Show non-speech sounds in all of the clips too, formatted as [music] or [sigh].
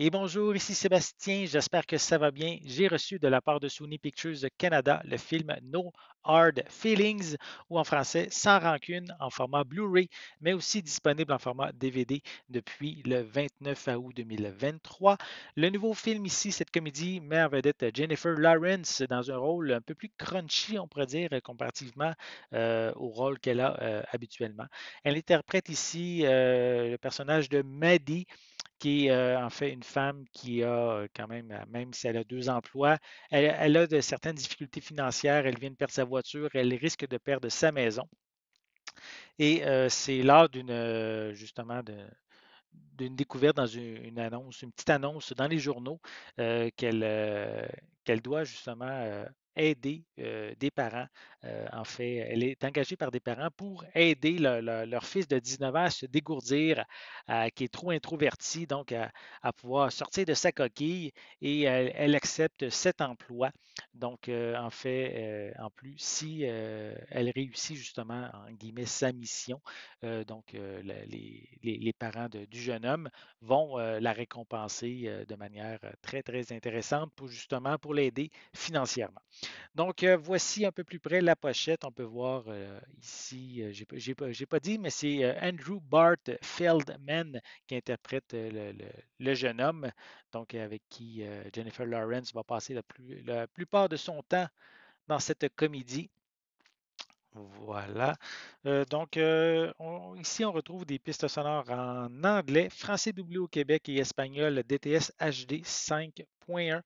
Et bonjour, ici Sébastien, j'espère que ça va bien. J'ai reçu de la part de Sony Pictures Canada le film No Hard Feelings, ou en français Sans rancune, en format Blu-ray, mais aussi disponible en format DVD depuis le 29 août 2023. Le nouveau film ici, cette comédie, met vedette Jennifer Lawrence dans un rôle un peu plus crunchy, on pourrait dire, comparativement euh, au rôle qu'elle a euh, habituellement. Elle interprète ici euh, le personnage de Maddie qui est euh, en fait une femme qui a euh, quand même, euh, même si elle a deux emplois, elle, a de certaines difficultés financières, elle vient de perdre sa voiture, elle risque de perdre sa maison. Et c'est lors d'une, justement, de, d'une découverte dans une, annonce, une petite annonce dans les journaux qu'elle qu'elle doit justement aider des parents. en fait, elle est engagée par des parents pour aider leur fils de 19 ans à se dégourdir, qui est trop introverti, donc à, pouvoir sortir de sa coquille et elle, accepte cet emploi. Donc, en fait, en plus, si elle réussit justement, en guillemets, sa mission, donc les, parents du jeune homme vont la récompenser de manière très, très intéressante pour justement pour l'aider financièrement. Donc, euh, voici un peu plus près la pochette. On peut voir euh, ici, euh, j'ai n'ai pas dit, mais c'est Andrew Bart Feldman qui interprète le, jeune homme, donc avec qui Jennifer Lawrence va passer la, plupart de son temps dans cette comédie. Voilà. donc, ici, on retrouve des pistes sonores en anglais, français doublé au Québec et espagnol DTS HD 5.1.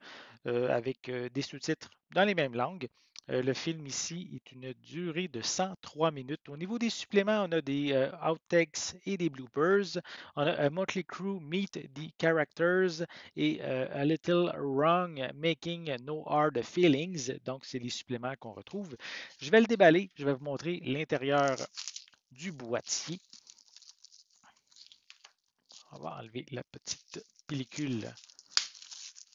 Euh, avec euh, des sous-titres dans les mêmes langues. Euh, le film ici est une durée de 103 minutes. Au niveau des suppléments, on a des outtakes et des bloopers. On a a Motley Crew Meet the Characters et A Little Wrong Making No Hard Feelings. Donc, c'est les suppléments qu'on retrouve. Je vais le déballer. Je vais vous montrer l'intérieur du boîtier. On va enlever la petite pellicule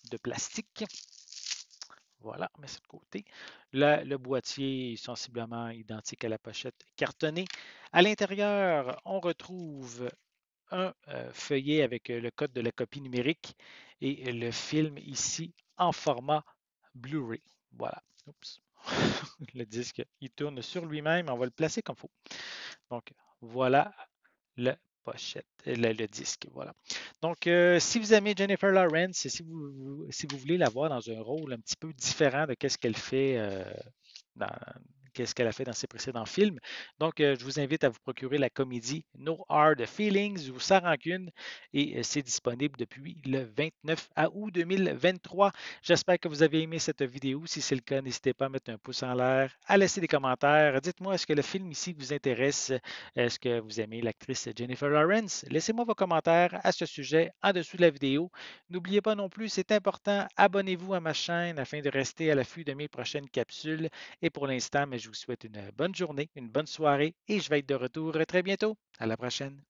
de plastique. Voilà, on met ça de côté. Le, boîtier est sensiblement identique à la pochette cartonnée. À l'intérieur, on retrouve un euh, feuillet avec euh, le code de la copie numérique et le film ici en format Blu-ray. Voilà. Oups. [laughs] le disque, il tourne sur lui-même. On va le placer comme il faut. Donc, voilà le pochette, euh, le, le disque, voilà. Donc, euh, si vous aimez Jennifer Lawrence, et si vous, si vous voulez la voir dans un rôle un petit peu différent de ce qu'elle fait euh, dans, ce qu'elle a fait dans ses précédents films. Donc, euh, je vous invite à vous procurer la comédie No Hard Feelings ou Sa Rancune et euh, c'est disponible depuis le 29 août 2023. J'espère que vous avez aimé cette vidéo. Si c'est le cas, n'hésitez pas à mettre un pouce en l'air, à laisser des commentaires. Dites-moi, est-ce que le film ici vous intéresse? Est-ce que vous aimez l'actrice Jennifer Lawrence? Laissez-moi vos commentaires à ce sujet en dessous de la vidéo. N'oubliez pas non plus, c'est important, abonnez-vous à ma chaîne afin de rester à l'affût de mes prochaines capsules. Et pour l'instant, mais je je vous souhaite une euh, bonne journée, une bonne soirée et je vais être de retour euh, très bientôt. À la prochaine.